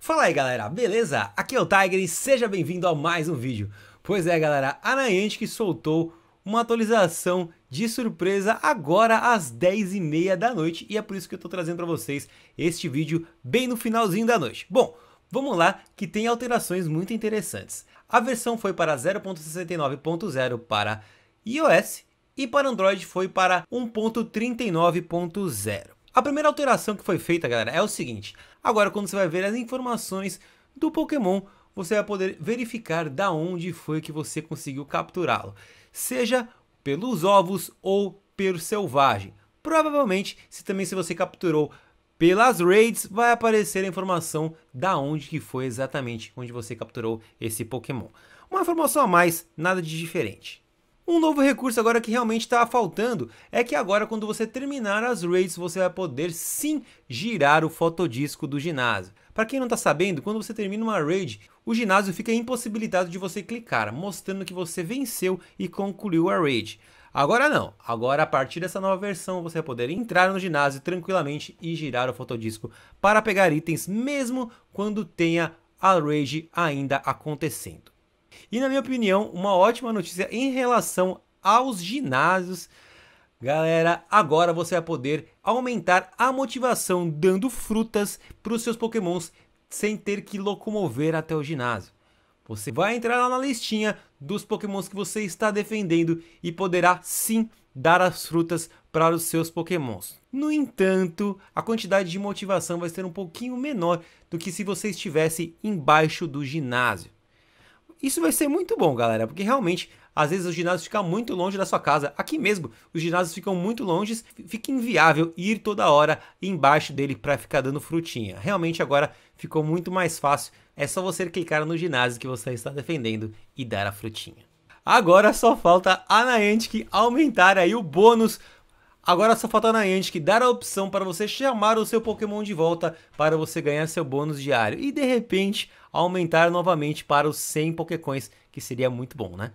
Fala aí galera, beleza? Aqui é o Tiger e seja bem-vindo a mais um vídeo. Pois é galera, a Niantic soltou uma atualização de surpresa agora às 10h30 da noite e é por isso que eu estou trazendo para vocês este vídeo bem no finalzinho da noite. Bom, Vamos lá, que tem alterações muito interessantes. A versão foi para 0.69.0 para iOS e para Android foi para 1.39.0. A primeira alteração que foi feita, galera, é o seguinte: agora quando você vai ver as informações do Pokémon, você vai poder verificar da onde foi que você conseguiu capturá-lo, seja pelos ovos ou pelo selvagem. Provavelmente, se também se você capturou pelas raids, vai aparecer a informação da onde que foi exatamente onde você capturou esse Pokémon. Uma informação a mais, nada de diferente. Um novo recurso agora que realmente está faltando é que agora quando você terminar as raids você vai poder sim girar o fotodisco do ginásio. Para quem não está sabendo, quando você termina uma raid, o ginásio fica impossibilitado de você clicar, mostrando que você venceu e concluiu a raid. Agora não, agora a partir dessa nova versão você vai poder entrar no ginásio tranquilamente e girar o fotodisco para pegar itens mesmo quando tenha a raid ainda acontecendo. E na minha opinião, uma ótima notícia em relação aos ginásios. Galera, agora você vai poder aumentar a motivação dando frutas para os seus pokémons sem ter que locomover até o ginásio. Você vai entrar lá na listinha dos pokémons que você está defendendo e poderá sim dar as frutas para os seus pokémons. No entanto, a quantidade de motivação vai ser um pouquinho menor do que se você estivesse embaixo do ginásio. Isso vai ser muito bom, galera, porque realmente às vezes os ginásios ficam muito longe da sua casa. Aqui mesmo, os ginásios ficam muito longe, fica inviável ir toda hora embaixo dele para ficar dando frutinha. Realmente agora ficou muito mais fácil. É só você clicar no ginásio que você está defendendo e dar a frutinha. Agora só falta a Niantic aumentar aí o bônus Agora só falta na Niantic dar a opção para você chamar o seu Pokémon de volta para você ganhar seu bônus diário e de repente aumentar novamente para os 100 Pokécoins, que seria muito bom, né?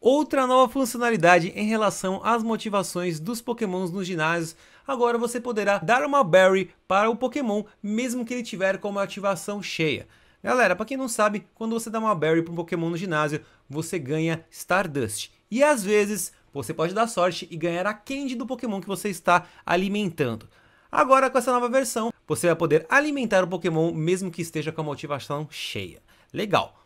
Outra nova funcionalidade em relação às motivações dos Pokémons nos ginásios, agora você poderá dar uma Berry para o Pokémon mesmo que ele tiver com uma ativação cheia. Galera, para quem não sabe, quando você dá uma Berry para um Pokémon no ginásio, você ganha Stardust. E às vezes você pode dar sorte e ganhar a candy do Pokémon que você está alimentando. Agora, com essa nova versão, você vai poder alimentar o Pokémon mesmo que esteja com a motivação cheia. Legal!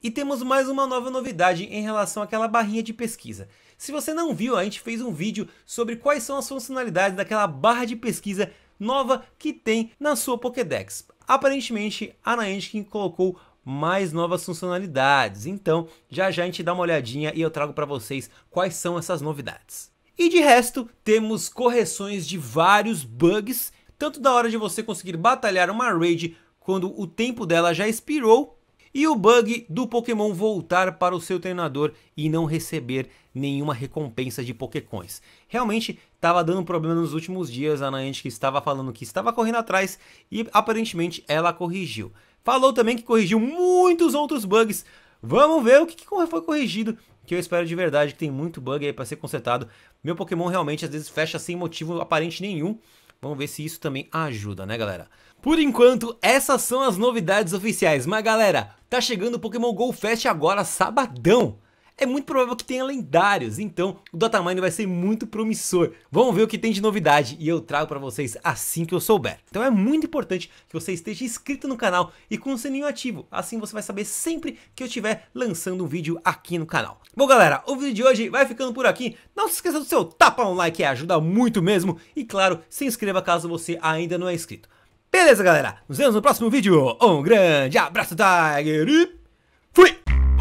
E temos mais uma nova novidade em relação àquela barrinha de pesquisa. Se você não viu, a gente fez um vídeo sobre quais são as funcionalidades daquela barra de pesquisa nova que tem na sua Pokédex. Aparentemente, a Niantic colocou mais novas funcionalidades. Então, já já a gente dá uma olhadinha e eu trago para vocês quais são essas novidades. E de resto, temos correções de vários bugs, tanto da hora de você conseguir batalhar uma raid quando o tempo dela já expirou, e o bug do Pokémon voltar para o seu treinador e não receber nenhuma recompensa de Pokécoins. Realmente estava dando problema nos últimos dias, a Niantic estava falando que estava correndo atrás e aparentemente ela corrigiu. Falou também que corrigiu muitos outros bugs. Vamos ver o que foi corrigido, que eu espero de verdade que tem muito bug aí para ser consertado. Meu Pokémon realmente às vezes fecha sem motivo aparente nenhum. Vamos ver se isso também ajuda, né galera? Por enquanto, essas são as novidades oficiais. Mas galera, tá chegando o Pokémon GO Fest agora, sabadão! é muito provável que tenha lendários, então o Dotamine vai ser muito promissor. Vamos ver o que tem de novidade e eu trago para vocês assim que eu souber. Então é muito importante que você esteja inscrito no canal e com o sininho ativo, assim você vai saber sempre que eu estiver lançando um vídeo aqui no canal. Bom galera, o vídeo de hoje vai ficando por aqui, não se esqueça do seu tapa um like, ajuda muito mesmo e claro, se inscreva caso você ainda não é inscrito. Beleza galera, nos vemos no próximo vídeo, um grande abraço Tiger e fui!